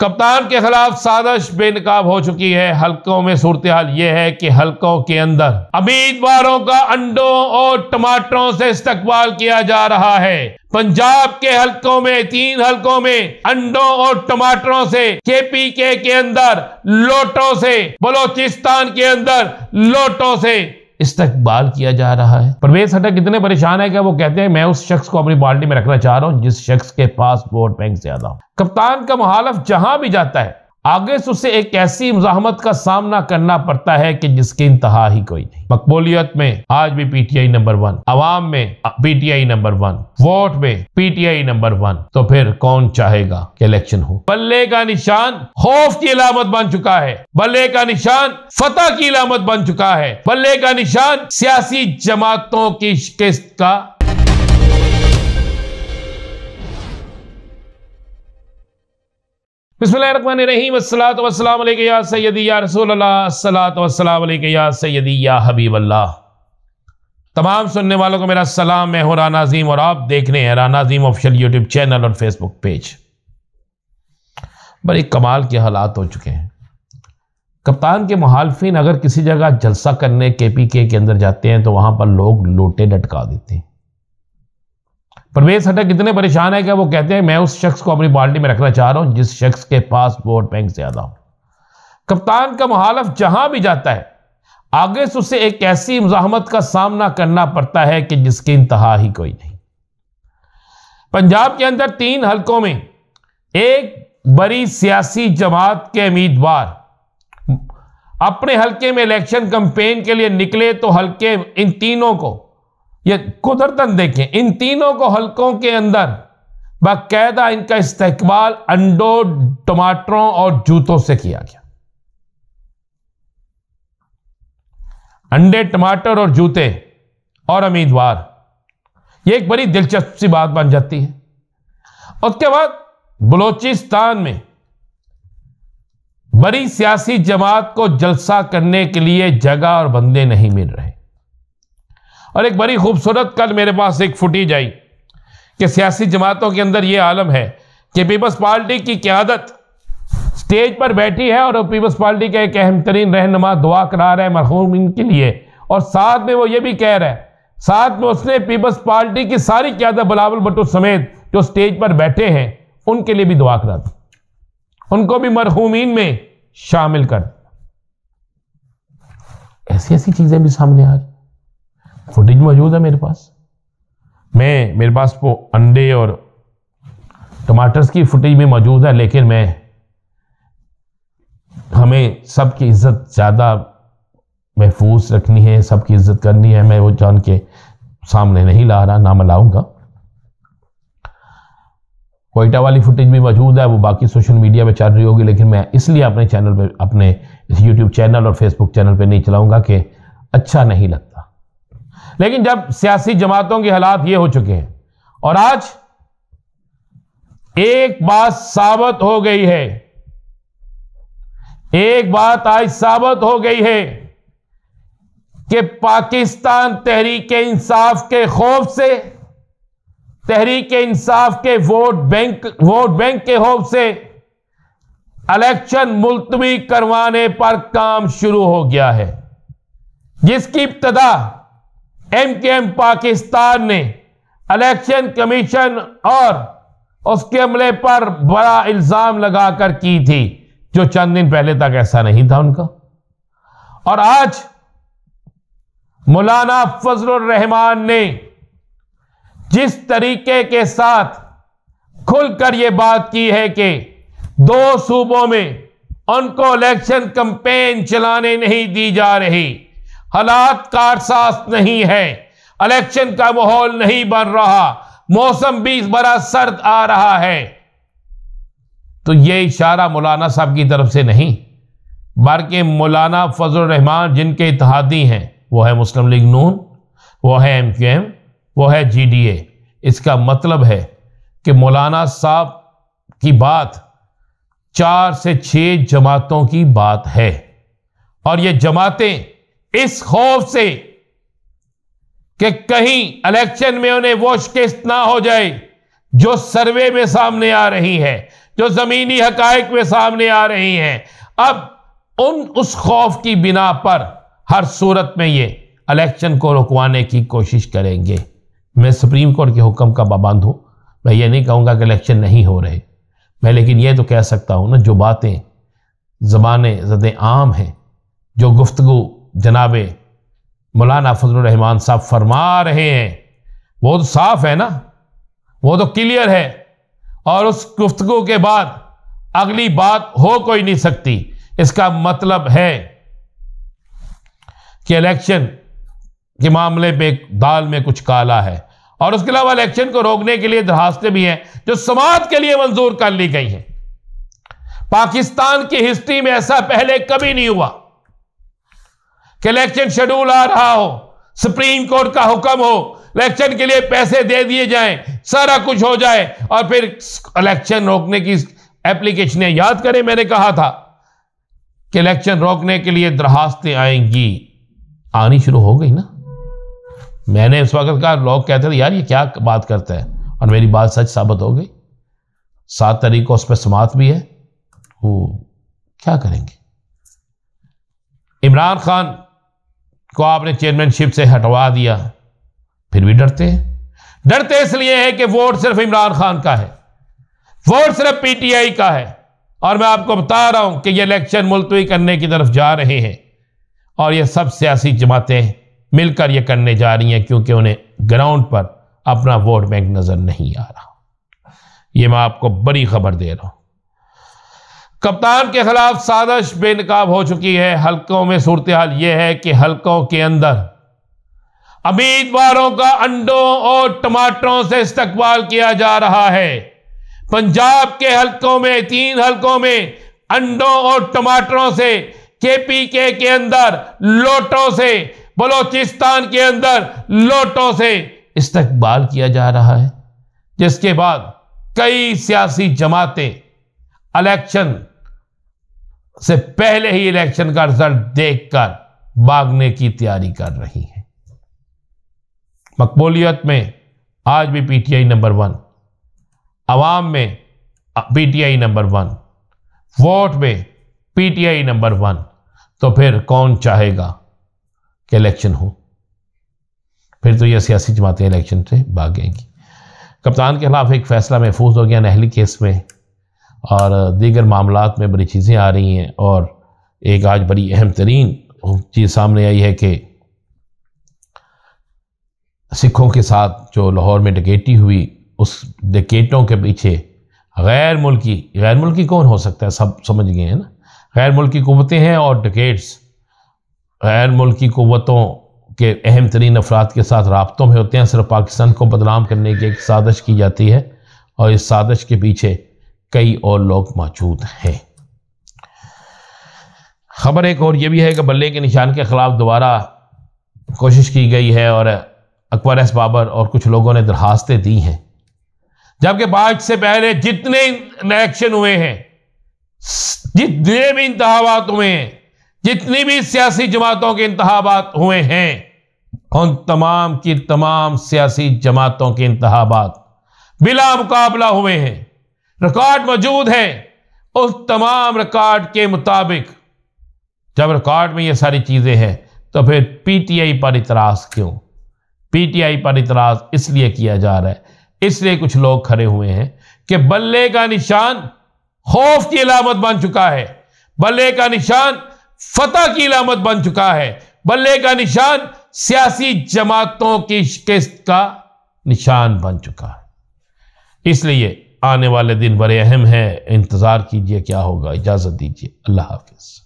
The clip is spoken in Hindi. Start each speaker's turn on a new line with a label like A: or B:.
A: कप्तान के खिलाफ साजिश बेनकाब हो चुकी है हल्कों में सूरत हाल यह है कि हल्कों के अंदर उम्मीदवारों का अंडों और टमाटरों से इस्तकबाल किया जा रहा है पंजाब के हल्कों में तीन हल्कों में अंडों और टमाटरों से केपीके के अंदर लोटों से बलोचिस्तान के अंदर लोटों से इस्तकबाल किया जा रहा है परवेज हटक इतने परेशान है कि वो कहते हैं मैं उस शख्स को अपनी बाल्टी में रखना चाह रहा हूँ जिस शख्स के पास वोट बैंक ज्यादा हो कप्तान का मुहालफ जहां भी जाता है आगे से उसे एक ऐसी मुजाहमत का सामना करना पड़ता है कि जिसकी इंतहा ही कोई नहीं मकबूलियत में आज भी पीटीआई नंबर वन अवाम में पीटीआई नंबर वन वोट में पीटीआई नंबर वन तो फिर कौन चाहेगा कि इलेक्शन हो बल्ले का निशान खौफ की इलामत बन चुका है बल्ले का निशान फतेह की इलामत बन चुका है बल्ले का निशान सियासी जमातों की शिकस्त का तमाम सुनने वालों को मेरा सलाम मैं हूँ राना अजीम और आप देख रहे हैं Rana Azeem official YouTube channel और फेसबुक पेज बड़े कमाल के हालात हो चुके हैं कप्तान के मुहालफिन अगर किसी जगह जलसा करने के पी के अंदर जाते हैं तो वहां पर लोग लोटे लटका देते हैं परवेज हटक कितने परेशान है कि वो कहते हैं मैं उस शख्स को अपनी पार्टी में रखना चाह रहा हूं जिस शख्स के पास वोट बैंक ज़्यादा हो कप्तान का मुहालफ जहां भी जाता है आगे से उसे एक ऐसी मुजाहमत का सामना करना पड़ता है कि जिसकी इंतहा ही कोई नहीं पंजाब के अंदर तीन हलकों में एक बड़ी सियासी जमात के उम्मीदवार अपने हलके में इलेक्शन कंपेन के लिए निकले तो हलके इन तीनों को ये कुदरतन देखें इन तीनों को हल्कों के अंदर बाकायदा इनका इस्तेकबाल अंडों टमाटरों और जूतों से किया गया अंडे टमाटर और जूते और उम्मीदवार यह एक बड़ी दिलचस्प सी बात बन जाती है उसके बाद बलूचिस्तान में बड़ी सियासी जमात को जलसा करने के लिए जगह और बंदे नहीं मिल रहे और एक बड़ी खूबसूरत कल मेरे पास एक फुटेज आई कि सियासी जमातों के अंदर ये आलम है कि पीपल्स पार्टी की क्यादत स्टेज पर बैठी है और पीपल्स पार्टी का एक अहम तरीन रहनमा दुआ करा रहा है मरहूम इनके लिए और साथ में वो ये भी कह रहा है साथ में उसने पीपल्स पार्टी की सारी क्यादत बलावल भट्टू समेत जो स्टेज पर बैठे हैं उनके लिए भी दुआ करा दी उनको भी मरहूमीन में शामिल कर ऐसी ऐसी चीजें भी सामने आ रही फुटेज मौजूद है मेरे पास मैं मेरे पास वो अंडे और टमाटर्स की फुटेज में मौजूद है लेकिन मैं हमें सबकी इज्जत ज़्यादा महफूज रखनी है सबकी इज्जत करनी है मैं वो जान के सामने नहीं ला रहा नाम लाऊंगा कोयटा वाली फुटेज भी मौजूद है वो बाकी सोशल मीडिया पे चल रही होगी लेकिन मैं इसलिए अपने चैनल पे अपने यूट्यूब चैनल और फेसबुक चैनल पे नहीं चलाऊंगा कि अच्छा नहीं लगता लेकिन जब सियासी जमातों के हालात ये हो चुके हैं और आज एक बात साबित हो गई है एक बात आज साबित हो गई है कि पाकिस्तान तहरीक इंसाफ के खौफ से तहरीक इंसाफ के वोट बैंक वोट बैंक के खौफ से इलेक्शन मुलतवी करवाने पर काम शुरू हो गया है जिसकी इब्तदा एम के एम पाकिस्तान ने इलेक्शन कमीशन और उसके अमले पर बड़ा इल्ज़ाम लगाकर की थी जो चंद दिन पहले तक ऐसा नहीं था उनका और आज मौलाना फजल रहमान ने जिस तरीके के साथ खुलकर यह बात की है कि दो सूबों में उनको इलेक्शन कंपेन चलाने नहीं दी जा रही हालात कारसास नहीं है इलेक्शन का माहौल नहीं बन रहा मौसम भी बड़ा सर्द आ रहा है तो ये इशारा मौलाना साहब की तरफ से नहीं बल्कि मौलाना फजल रहमान जिनके इतिहादी हैं वो है मुस्लिम लीग नून वो है एम क्यू एम वो है जी डी ए इसका मतलब है कि मौलाना साहब की बात चार से छः जमातों की बात है और ये जमातें इस खौफ से कि कहीं इलेक्शन में उन्हें वो शिकस्त ना हो जाए जो सर्वे में सामने आ रही है जो जमीनी हकायक में सामने आ रही हैं अब उन उस खौफ की बिना पर हर सूरत में ये इलेक्शन को रुकवाने की कोशिश करेंगे मैं सुप्रीम कोर्ट के हुक्म का पाबंद हूँ मैं ये नहीं कहूँगा कि इलेक्शन नहीं हो रहे मैं लेकिन ये तो कह सकता हूँ ना जो बातें जबान जद आम हैं जो गुफ्तु जनाब मौलाना फजलरहमान साहब फरमा रहे हैं वो तो साफ है ना वो तो क्लियर है और उस गुफ्तु के बाद अगली बात हो कोई नहीं सकती इसका मतलब है कि इलेक्शन के मामले पे दाल में कुछ काला है और उसके अलावा इलेक्शन को रोकने के लिए दरखास्तें भी हैं जो समाज के लिए मंजूर कर ली गई हैं पाकिस्तान की हिस्ट्री में ऐसा पहले कभी नहीं हुआ कि इलेक्शन शेड्यूल आ रहा हो सुप्रीम कोर्ट का हुक्म हो इलेक्शन के लिए पैसे दे दिए जाएं सारा कुछ हो जाए और फिर इलेक्शन रोकने की एप्लीकेशन याद करें मैंने कहा था कि इलेक्शन रोकने के लिए दरखास्तें आएंगी आनी शुरू हो गई ना मैंने उस वक्त कहा लोग कहते थे यार ये क्या बात करते हैं और मेरी बात सच साबित हो गई सात तारीख को उस पर समात भी है वो क्या करेंगे इमरान खान को आपने चेयरमैनशिप से हटवा दिया फिर भी डरते हैं डरते इसलिए हैं कि वोट सिर्फ इमरान खान का है वोट सिर्फ पीटीआई का है और मैं आपको बता रहा हूं कि ये इलेक्शन मुलतवी करने की तरफ जा रहे हैं और ये सब सियासी जमातें मिलकर ये करने जा रही हैं क्योंकि उन्हें ग्राउंड पर अपना वोट बैंक नज़र नहीं आ रहा ये मैं आपको बड़ी खबर दे रहा हूं कप्तान के खिलाफ साजिश बेनकाब हो चुकी है हलकों में सूरत हाल यह है कि हलकों के अंदर उम्मीदवारों का अंडों और टमाटरों से इस्तकबाल किया जा रहा है पंजाब के हलकों में तीन हलकों में अंडों और टमाटरों से के पी के के अंदर लोटों से बलोचिस्तान के अंदर लोटों से इस्तकबाल किया जा रहा है जिसके बाद कई सियासी जमातें इलेक्शन से पहले ही इलेक्शन का रिजल्ट देखकर भागने की तैयारी कर रही है मकबूलियत में आज भी पीटीआई नंबर वन आवाम में पीटीआई नंबर वन वोट में पीटीआई नंबर वन तो फिर कौन चाहेगा कि इलेक्शन हो फिर तो ये सियासी जमातें इलेक्शन से भागेंगी कप्तान के खिलाफ एक फैसला महफूज हो गया नहली केस में और दीगर मामला में बड़ी चीज़ें आ रही हैं और एक आज बड़ी अहम तरीन चीज़ सामने आई है कि सिखों के साथ जो लाहौर में डकेटी हुई उस डकेटों के पीछे गैर मुल्की गैर मुल्की कौन हो सकता है सब समझ गए हैं ना गैर मुल्की कुतें हैं और डकेट्स गैर मुल्की कुतों के अहम तरीन अफराद के साथ रबतों में होते हैं सिर्फ पाकिस्तान को बदनाम करने की एक साजिश की जाती है और इस साजिश के पीछे कई और लोग मौजूद हैं खबर एक और यह भी है कि बल्ले के निशान के ख़िलाफ़ दोबारा कोशिश की गई है और अकबर एस बाबर और कुछ लोगों ने दरखास्तें दी हैं जबकि बाद से पहले जितने इलेक्शन हुए हैं जितने भी इंतबात हुए हैं जितनी भी सियासी जमातों के इंतबात हुए हैं उन तमाम की तमाम सियासी जमातों के इंतबात बिला मुकाबला हुए हैं रिकॉर्ड मौजूद है उस तमाम रिकॉर्ड के मुताबिक जब रिकॉर्ड में ये सारी चीज़ें हैं तो फिर पीटीआई पर इतराज़ क्यों पीटीआई पर इतराज़ इसलिए किया जा रहा है इसलिए कुछ लोग खड़े हुए हैं कि बल्ले का निशान खौफ की इलामत बन चुका है बल्ले का निशान फतह की इलामत बन चुका है बल्ले का निशान सियासी जमातों की शिकस्त का निशान बन चुका है इसलिए आने वाले दिन बड़े अहम हैं इंतज़ार कीजिए क्या होगा इजाज़त दीजिए अल्लाह हाफिज़